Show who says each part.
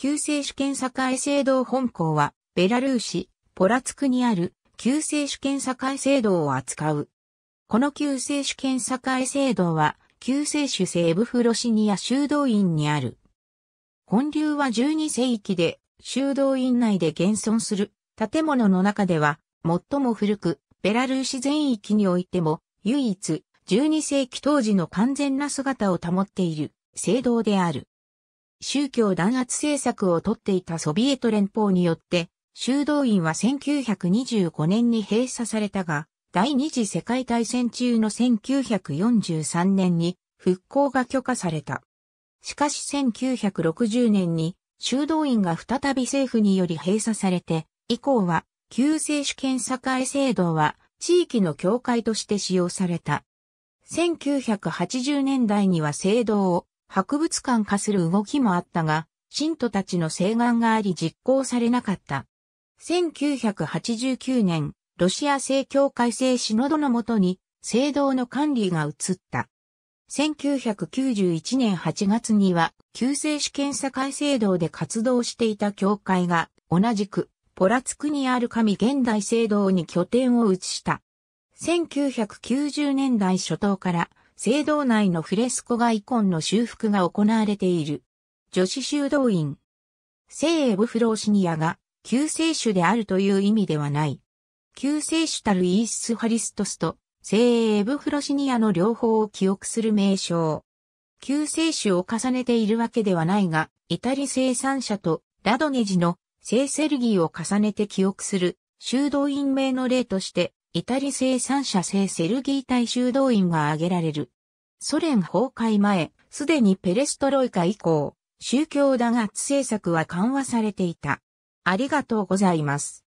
Speaker 1: 救世主権栄制度本校は、ベラルーシ、ポラツクにある救世主権栄制度を扱う。この救世主権栄制度は、救世主西部フロシニア修道院にある。本流は12世紀で修道院内で現存する建物の中では最も古く、ベラルーシ全域においても唯一12世紀当時の完全な姿を保っている聖堂である。宗教弾圧政策をとっていたソビエト連邦によって、修道院は1925年に閉鎖されたが、第二次世界大戦中の1943年に復興が許可された。しかし1960年に修道院が再び政府により閉鎖されて、以降は旧聖主権栄制度は地域の教会として使用された。1980年代には制度を博物館化する動きもあったが、信徒たちの請願があり実行されなかった。1989年、ロシア正教会制シノドのもとに、聖堂の管理が移った。1991年8月には、旧正主権査会制堂で活動していた教会が、同じく、ポラツクにある神現代聖堂に拠点を移した。1990年代初頭から、聖堂内のフレスコ画イコンの修復が行われている。女子修道院。聖エブフローシニアが救世主であるという意味ではない。救世主たるイースハリストスと聖エブフロシニアの両方を記憶する名称。救世主を重ねているわけではないが、イタリ生産者とラドネジの聖セルギーを重ねて記憶する修道院名の例としてイタリ生産者製セルギー大修道院が挙げられる。ソ連崩壊前、すでにペレストロイカ以降、宗教弾圧政策は緩和されていた。ありがとうございます。